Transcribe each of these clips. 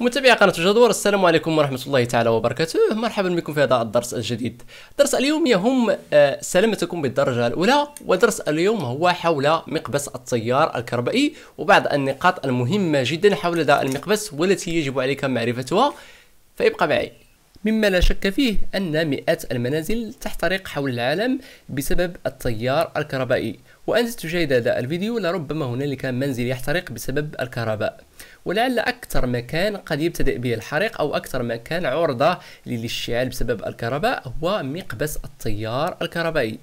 متابعي قناة جدور السلام عليكم ورحمة الله تعالى وبركاته مرحبا بكم في هذا الدرس الجديد درس اليوم يهم آه، سلامتكم بالدرجة الأولى ودرس اليوم هو حول مقبس التيار الكهربائي وبعض النقاط المهمة جدا حول هذا المقبس والتي يجب عليك معرفتها فابقى معي مما لا شك فيه أن مئات المنازل تحترق حول العالم بسبب التيار الكهربائي وأنت تشاهد هذا الفيديو لربما هنالك منزل يحترق بسبب الكهرباء ولعل أكثر مكان قد يبتدئ به الحريق أو أكثر مكان عرضة للاشتعال بسبب الكهرباء هو مقبس التيار الكهربائي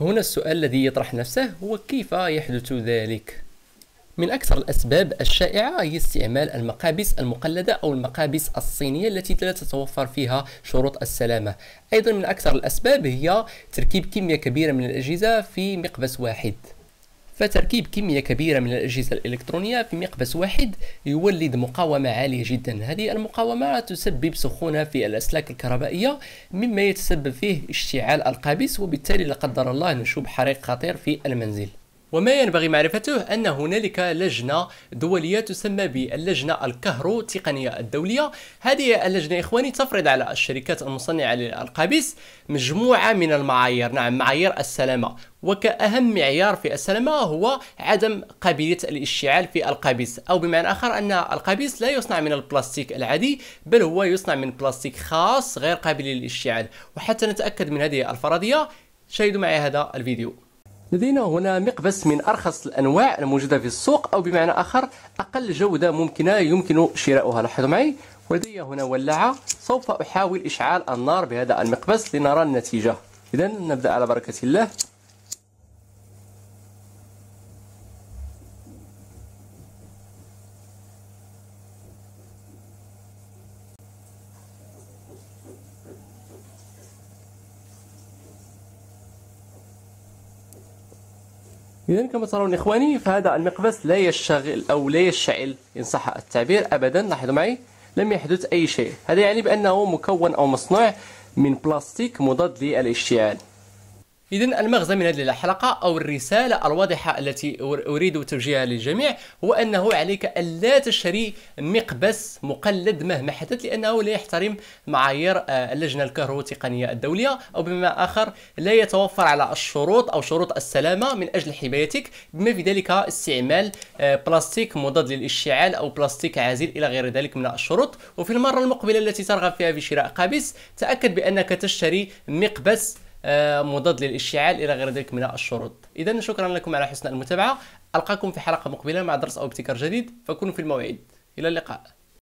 هنا السؤال الذي يطرح نفسه هو كيف يحدث ذلك؟ من أكثر الأسباب الشائعة هي استعمال المقابس المقلدة أو المقابس الصينية التي لا تتوفر فيها شروط السلامة أيضا من أكثر الأسباب هي تركيب كمية كبيرة من الأجهزة في مقبس واحد فتركيب كمية كبيرة من الأجهزة الإلكترونية في مقبس واحد يولد مقاومة عالية جدا هذه المقاومة تسبب سخونة في الأسلاك الكهربائية مما يتسبب فيه اشتعال القابس وبالتالي لا قدر الله نشوب حريق خطير في المنزل وما ينبغي معرفته أن هنالك لجنة دولية تسمى باللجنة الكهرو تقنيه الدولية هذه اللجنة إخواني تفرض على الشركات المصنعة للألقابس مجموعة من المعايير نعم معايير السلامة وكأهم معيار في السلامة هو عدم قابلية الاشتعال في القابس أو بمعنى آخر أن القابس لا يصنع من البلاستيك العادي بل هو يصنع من بلاستيك خاص غير قابل للاشتعال وحتى نتأكد من هذه الفرضية شاهدوا معي هذا الفيديو لدينا هنا مقبس من أرخص الأنواع الموجودة في السوق أو بمعنى آخر أقل جودة ممكنة يمكن شراؤها لاحظوا معي ولدي هنا ولاعة سوف أحاول إشعال النار بهذا المقبس لنرى النتيجة إذا نبدأ على بركة الله إذا كما ترون إخواني فهذا المقبس لا يشتغل أو لا يشتعل إن صح التعبير أبدا لاحظوا معي لم يحدث أي شيء هذا يعني بأنه مكون أو مصنوع من بلاستيك مضاد للاشتعال اذا المغزى من هذه الحلقه او الرساله الواضحه التي اريد توجيهها للجميع هو انه عليك الا تشتري مقبس مقلد مهما حدث لانه لا يحترم معايير آه، اللجنه الكهروتقنيه الدوليه او بمعنى اخر لا يتوفر على الشروط او شروط السلامه من اجل حمايتك بما في ذلك استعمال آه، بلاستيك مضاد للاشتعال او بلاستيك عازل الى غير ذلك من الشروط وفي المره المقبله التي ترغب فيها في شراء قابس تاكد بانك تشتري مقبس آه، مضاد للاشتعال الى غير ذلك من الشروط اذا شكرا لكم على حسن المتابعه القاكم في حلقه مقبله مع درس او ابتكار جديد فكونوا في الموعد الى اللقاء